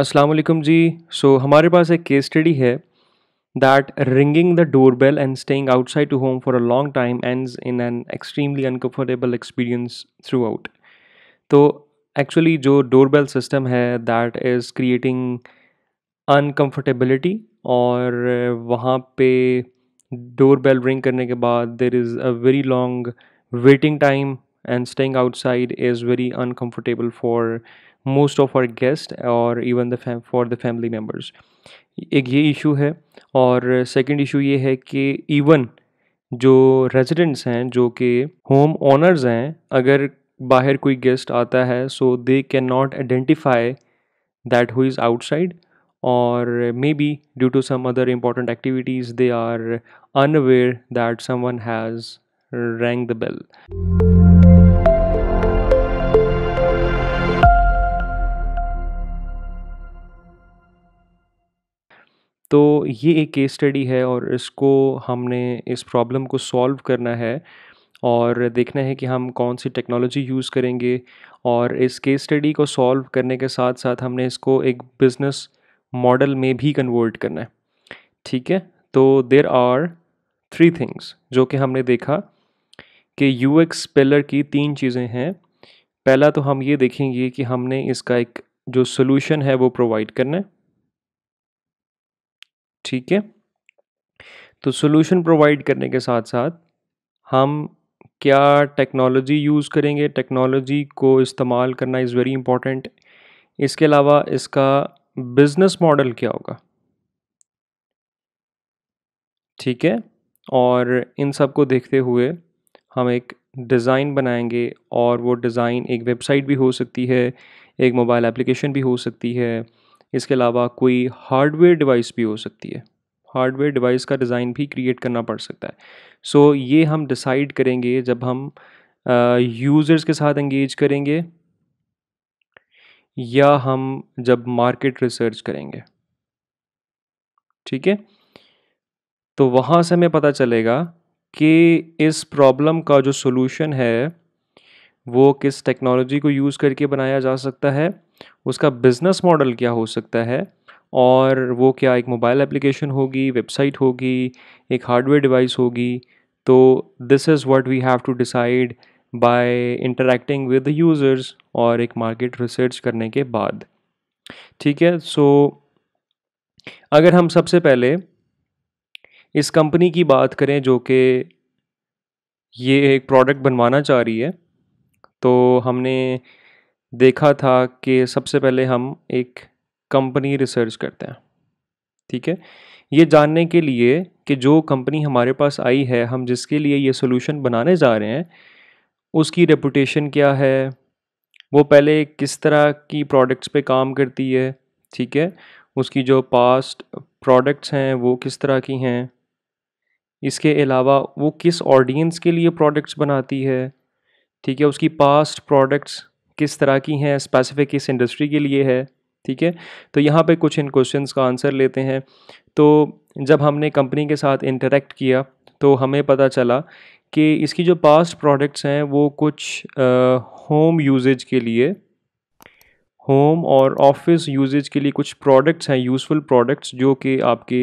अस्सलाम जी सो so, हमारे पास एक केस स्टडी है that ringing the door bell and staying outside to home for a long time and in an extremely uncomfortable experience throughout तो actually जो door bell system है that is creating uncomfortability और वहाँ पे door bell ring करने के बाद there is a very long waiting time and staying outside is very uncomfortable for most of our guests और even the fam- for the family members एक ये issue है और सेकंड इशू ये है कि इवन जो रेजिडेंट्स हैं जो कि होम ओनर्स हैं अगर बाहर कोई गेस्ट आता है so they can not identify that who is outside or maybe due to some other important activities they are unaware that someone has rang the bell तो ये एक केस स्टडी है और इसको हमने इस प्रॉब्लम को सॉल्व करना है और देखना है कि हम कौन सी टेक्नोलॉजी यूज़ करेंगे और इस केस स्टडी को सॉल्व करने के साथ साथ हमने इसको एक बिज़नेस मॉडल में भी कन्वर्ट करना है ठीक है तो देर आर थ्री थिंग्स जो कि हमने देखा कि यू एक्स पेलर की तीन चीज़ें हैं पहला तो हम ये देखेंगे कि हमने इसका एक जो सोल्यूशन है वो प्रोवाइड करना है ठीक है तो सोल्यूशन प्रोवाइड करने के साथ साथ हम क्या टेक्नोलॉजी यूज़ करेंगे टेक्नोलॉजी को इस्तेमाल करना इज़ वेरी इम्पॉर्टेंट इसके अलावा इसका बिज़नेस मॉडल क्या होगा ठीक है और इन सब को देखते हुए हम एक डिज़ाइन बनाएंगे और वो डिज़ाइन एक वेबसाइट भी हो सकती है एक मोबाइल एप्लीकेशन भी हो सकती है इसके अलावा कोई हार्डवेयर डिवाइस भी हो सकती है हार्डवेयर डिवाइस का डिज़ाइन भी क्रिएट करना पड़ सकता है सो so, ये हम डिसाइड करेंगे जब हम यूज़र्स के साथ एंगेज करेंगे या हम जब मार्केट रिसर्च करेंगे ठीक है तो वहाँ से हमें पता चलेगा कि इस प्रॉब्लम का जो सोल्यूशन है वो किस टेक्नोलॉजी को यूज़ करके बनाया जा सकता है उसका बिज़नेस मॉडल क्या हो सकता है और वो क्या एक मोबाइल एप्लीकेशन होगी वेबसाइट होगी एक हार्डवेयर डिवाइस होगी तो this is what we have to decide by interacting with users और एक मार्केट रिसर्च करने के बाद ठीक है सो so, अगर हम सबसे पहले इस कंपनी की बात करें जो कि ये एक प्रोडक्ट बनवाना चाह रही है तो हमने देखा था कि सबसे पहले हम एक कंपनी रिसर्च करते हैं ठीक है ये जानने के लिए कि जो कंपनी हमारे पास आई है हम जिसके लिए ये सोल्यूशन बनाने जा रहे हैं उसकी रेपुटेशन क्या है वो पहले किस तरह की प्रोडक्ट्स पे काम करती है ठीक है उसकी जो पास्ट प्रोडक्ट्स हैं वो किस तरह की हैं इसके अलावा वो किस ऑडियंस के लिए प्रोडक्ट्स बनाती है ठीक है उसकी पास्ट प्रोडक्ट्स किस तरह की हैं स्पेसिफिक किस इंडस्ट्री के लिए है ठीक है तो यहाँ पे कुछ इन क्वेश्चंस का आंसर लेते हैं तो जब हमने कंपनी के साथ इंटरेक्ट किया तो हमें पता चला कि इसकी जो पास्ट प्रोडक्ट्स हैं वो कुछ होम यूजेज के लिए होम और ऑफिस यूजेज के लिए कुछ प्रोडक्ट्स हैं यूज़फुल प्रोडक्ट्स जो कि आपके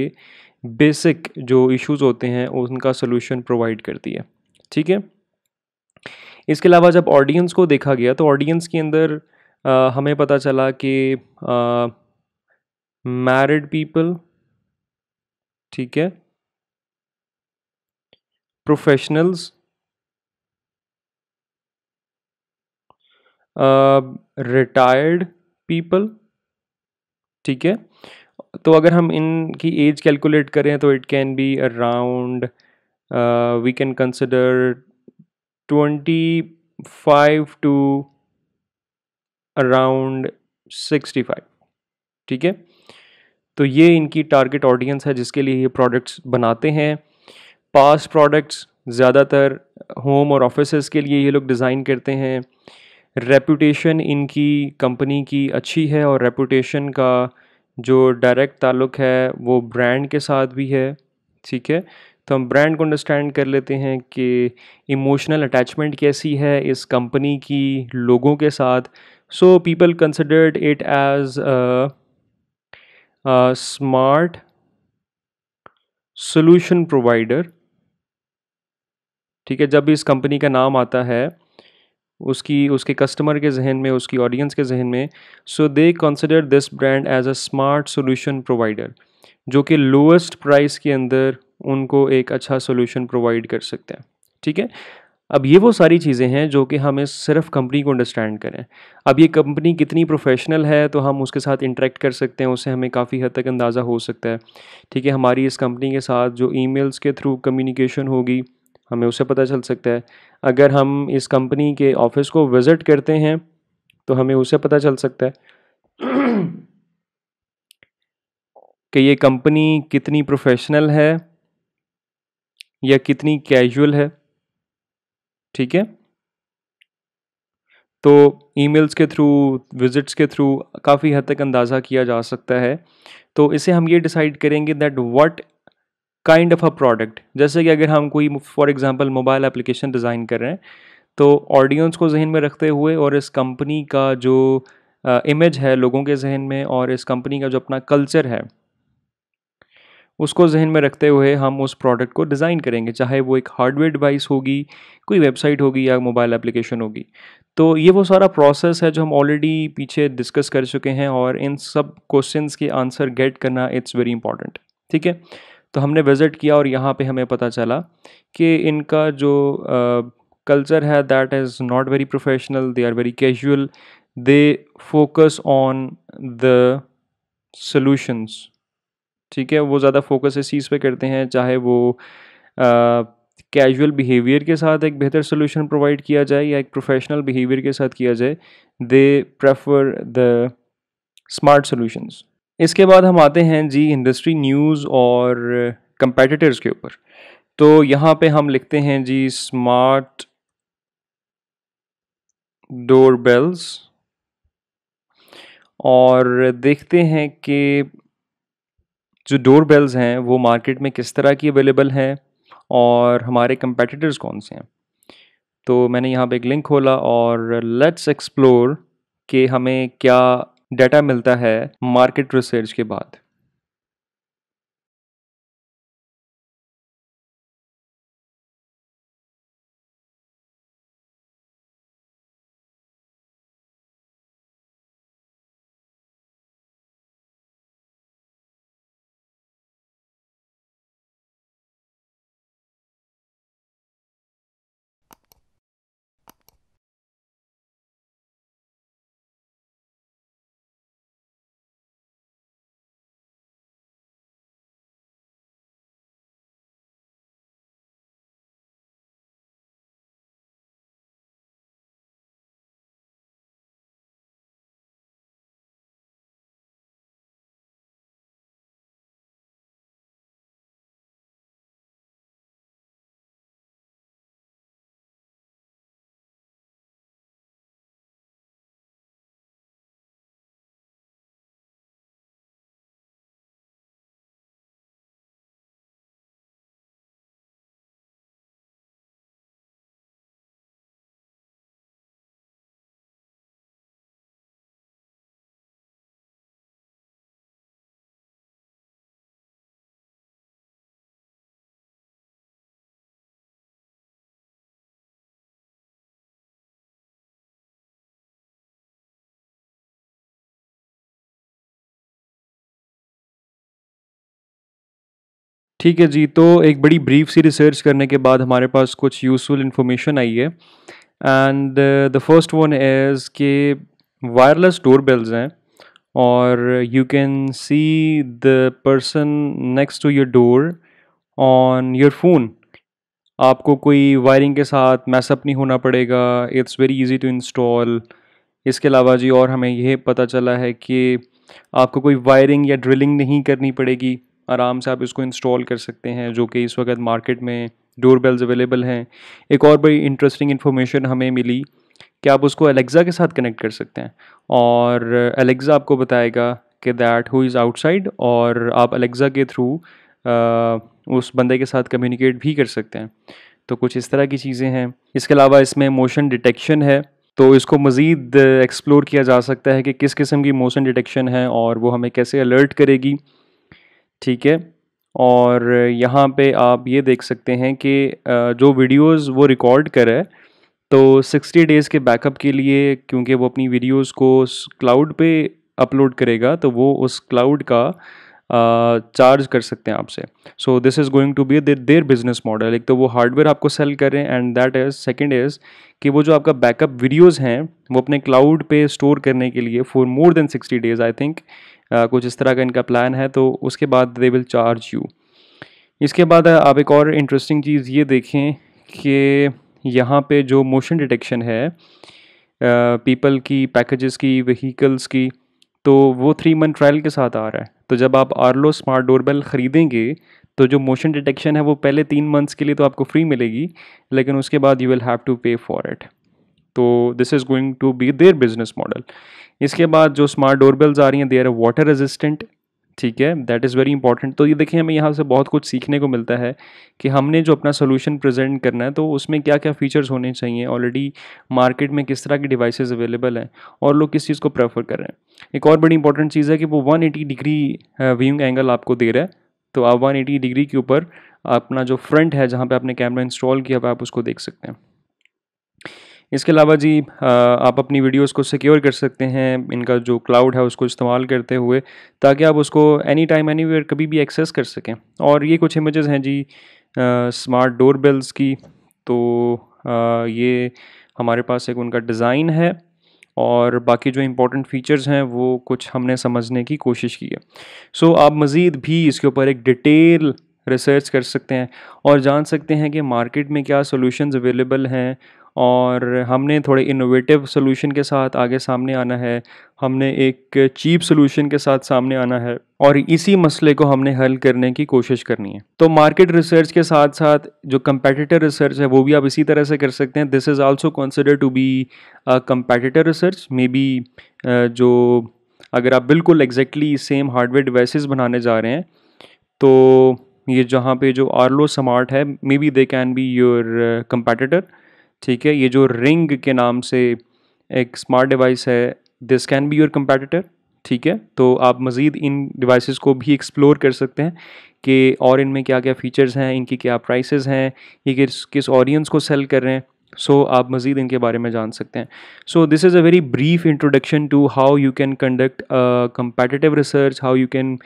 बेसिक जो इश्यूज़ होते हैं उनका सोल्यूशन प्रोवाइड करती है ठीक है इसके अलावा जब ऑडियंस को देखा गया तो ऑडियंस के अंदर हमें पता चला कि मैरिड पीपल ठीक है प्रोफेशनल्स रिटायर्ड पीपल ठीक है तो अगर हम इनकी एज कैलकुलेट करें तो it can be around we can consider 25 to around 65 ठीक है तो ये इनकी टारगेट ऑडियंस है जिसके लिए ये प्रोडक्ट्स बनाते हैं पास प्रोडक्ट्स ज़्यादातर होम और ऑफिस के लिए ये लोग डिज़ाइन करते हैं रेपूटेशन इनकी कंपनी की अच्छी है और रेपूटेशन का जो डायरेक्ट ताल्लुक है वो ब्रांड के साथ भी है ठीक है तो हम ब्रांड को अंडरस्टैंड कर लेते हैं कि इमोशनल अटैचमेंट कैसी है इस कंपनी की लोगों के साथ so people considered it as smart solution provider ठीक है जब भी इस कंपनी का नाम आता है उसकी उसके कस्टमर के जहन में उसकी ऑडियंस के जहन में so they consider this brand as a smart solution provider जो कि लोएस्ट प्राइस के अंदर उनको एक अच्छा सोल्यूशन प्रोवाइड कर सकते हैं ठीक है अब ये वो सारी चीज़ें हैं जो कि हमें सिर्फ कंपनी को अंडरस्टैंड करें अब ये कंपनी कितनी प्रोफेशनल है तो हम उसके साथ इंटरेक्ट कर सकते हैं उससे हमें काफ़ी हद तक अंदाज़ा हो सकता है ठीक है हमारी इस कंपनी के साथ जो ईमेल्स के थ्रू कम्युनिकेशन होगी हमें उससे पता चल सकता है अगर हम इस कंपनी के ऑफिस को विज़िट करते हैं तो हमें उससे पता चल सकता है कि ये कंपनी कितनी प्रोफेशनल है या कितनी कैजुअल है ठीक है तो ईमेल्स के थ्रू विजिट्स के थ्रू काफ़ी हद तक अंदाज़ा किया जा सकता है तो इसे हम ये डिसाइड करेंगे that what kind of a product जैसे कि अगर हम कोई for example mobile application design कर रहे हैं तो ऑडियंस को जहन में रखते हुए और इस कंपनी का जो इमेज है लोगों के जहन में और इस कंपनी का जो अपना कल्चर है उसको जहन में रखते हुए हम उस प्रोडक्ट को डिज़ाइन करेंगे चाहे वो एक हार्डवेयर डिवाइस होगी कोई वेबसाइट होगी या मोबाइल एप्लीकेशन होगी तो ये वो सारा प्रोसेस है जो हम ऑलरेडी पीछे डिस्कस कर चुके हैं और इन सब क्वेश्चंस के आंसर गेट करना इट्स वेरी इंपॉर्टेंट ठीक है तो हमने विज़िट किया और यहाँ पे हमें पता चला कि इनका जो कल्चर है that is not very professional they are very casual they focus on the solutions ठीक है वो ज़्यादा फोकस इस चीज़ पर करते हैं चाहे वो कैजुअल बिहेवियर के साथ एक बेहतर सोल्यूशन प्रोवाइड किया जाए या एक प्रोफेशनल बिहेवियर के साथ किया जाए they prefer the smart solutions इसके बाद हम आते हैं जी इंडस्ट्री न्यूज़ और कंपेटिटर्स के ऊपर तो यहाँ पे हम लिखते हैं जी स्मार्ट डोर बेल्स और देखते हैं कि जो डोर बेल्स हैं वो मार्केट में किस तरह की अवेलेबल हैं और हमारे कंपेटिटर्स कौन से हैं तो मैंने यहाँ पे एक लिंक खोला और लेट्स एक्सप्लोर कि हमें क्या डाटा मिलता है मार्केट रिसर्च के बाद ठीक है जी तो एक बड़ी ब्रीफ सी रिसर्च करने के बाद हमारे पास कुछ यूज़फुल इन्फॉर्मेशन आई है and the first one is के वायरलेस डोर बेल्स हैं और you can see the person next to your door on your phone आपको कोई वायरिंग के साथ मैसअप नहीं होना पड़ेगा it's very easy to install इसके अलावा जी और हमें यह पता चला है कि आपको कोई वायरिंग या ड्रिलिंग नहीं करनी पड़ेगी आराम से आप इसको इंस्टॉल कर सकते हैं जो कि इस वक्त मार्केट में डोर बेल्स अवेलेबल हैं एक और बड़ी इंटरेस्टिंग इन्फॉर्मेशन हमें मिली कि आप उसको अलेक्ज़ा के साथ कनेक्ट कर सकते हैं और अलेक्ज़ा आपको बताएगा कि दैट हु इज़ आउटसाइड और आप अलेक्ज़ा के थ्रू उस बंदे के साथ कम्युनिकेट भी कर सकते हैं तो कुछ इस तरह की चीज़ें हैं इसके अलावा इसमें मोशन डिटेक्शन है तो इसको मज़ीद एक्सप्लोर किया जा सकता है कि किस किस्म की मोशन डिटेक्शन है और वो हमें कैसे अलर्ट करेगी ठीक है और यहाँ पे आप ये देख सकते हैं कि जो वीडियोस वो रिकॉर्ड करे तो 60 डेज़ के बैकअप के लिए क्योंकि वो अपनी वीडियोस को क्लाउड पे अपलोड करेगा तो वो उस क्लाउड का चार्ज कर सकते हैं आपसे so this is going to be there there business model एक तो वो हार्डवेयर आपको सेल कर रहे हैं and that is second is कि वो जो आपका बैकअप वीडियोज़ हैं वो अपने क्लाउड पे स्टोर करने के लिए for more than sixty days I think कुछ इस तरह का इनका प्लान है तो उसके बाद दे विल चार्ज यू इसके बाद आप एक और इंटरेस्टिंग चीज़ ये देखें कि यहाँ पे जो मोशन डिटेक्शन है पीपल की पैकेजेस की व्हीकल्स की तो वो थ्री मंथ ट्रायल के साथ आ रहा है तो जब आप आरलो स्मार्ट डोरबेल ख़रीदेंगे तो जो मोशन डिटेक्शन है वो पहले तीन मंथ्स के लिए तो आपको फ्री मिलेगी लेकिन उसके बाद you will have to pay for it तो this is going to be their business model इसके बाद जो स्मार्ट डोरबेल्स आ रही हैं दे आर वाटर रेजिस्टेंट ठीक है दैट इज़ वेरी इंपॉर्टेंट तो ये देखिए हमें यहाँ से बहुत कुछ सीखने को मिलता है कि हमने जो अपना सोल्यूशन प्रेजेंट करना है तो उसमें क्या क्या फ़ीचर्स होने चाहिए ऑलरेडी मार्केट में किस तरह की डिवाइस अवेलेबल हैं और लोग किस चीज़ को प्रेफर कर रहे हैं एक और बड़ी इंपॉर्टेंट चीज़ है कि वो 180 डिग्री व्यूंग एंगल आपको दे रहा है तो आप 180 डिग्री के ऊपर अपना जो फ्रंट है जहाँ पर आपने कैमरा इंस्टॉल किया हुआ आप उसको देख सकते हैं इसके अलावा जी आप अपनी वीडियोस को सिक्योर कर सकते हैं इनका जो क्लाउड है उसको इस्तेमाल करते हुए ताकि आप उसको एनी टाइम एनी कभी भी एक्सेस कर सकें और ये कुछ इमेजेस हैं जी स्मार्ट डोर बेल्स की तो आ, ये हमारे पास एक उनका डिज़ाइन है और बाकी जो इम्पोर्टेंट फ़ीचर्स हैं वो कुछ हमने समझने की कोशिश की है सो आप मज़ीद भी इसके ऊपर एक डिटेल रिसर्च कर सकते हैं और जान सकते हैं कि मार्केट में क्या सॉल्यूशंस अवेलेबल हैं और हमने थोड़े इनोवेटिव सोल्यूशन के साथ आगे सामने आना है हमने एक चीप सोल्यूशन के साथ सामने आना है और इसी मसले को हमने हल करने की कोशिश करनी है तो मार्केट रिसर्च के साथ साथ जो कंपेटिटर रिसर्च है वो भी आप इसी तरह से कर सकते हैं this is also consider to be competitor research may be जो अगर आप बिल्कुल एग्जैक्टली सेम हार्डवेयर डिवाइसेस बनाने जा रहे हैं तो ये जहाँ पे जो आरलो स्मार्ट है may be they can be your competitor ठीक है ये जो रिंग के नाम से एक स्मार्ट डिवाइस है this can be your competitor ठीक है तो आप मज़ीद इन डिवाइसेस को भी एक्सप्लोर कर सकते हैं कि और इनमें क्या क्या फ़ीचर्स हैं इनकी क्या प्राइसेस हैं ये किस किस ऑडियंस को सेल कर रहे हैं सो so, आप मज़ीद इनके बारे में जान सकते हैं so this is a very brief introduction to how you can conduct competitive research how you can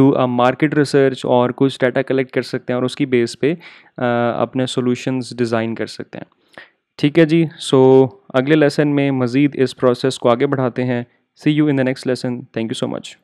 do a market research और कुछ डाटा कलेक्ट कर सकते हैं और उसकी बेस पे uh, अपने सॉल्यूशंस डिज़ाइन कर सकते हैं ठीक है जी सो अगले लेसन में मज़ीद इस प्रोसेस को आगे बढ़ाते हैं see you in the next lesson thank you so much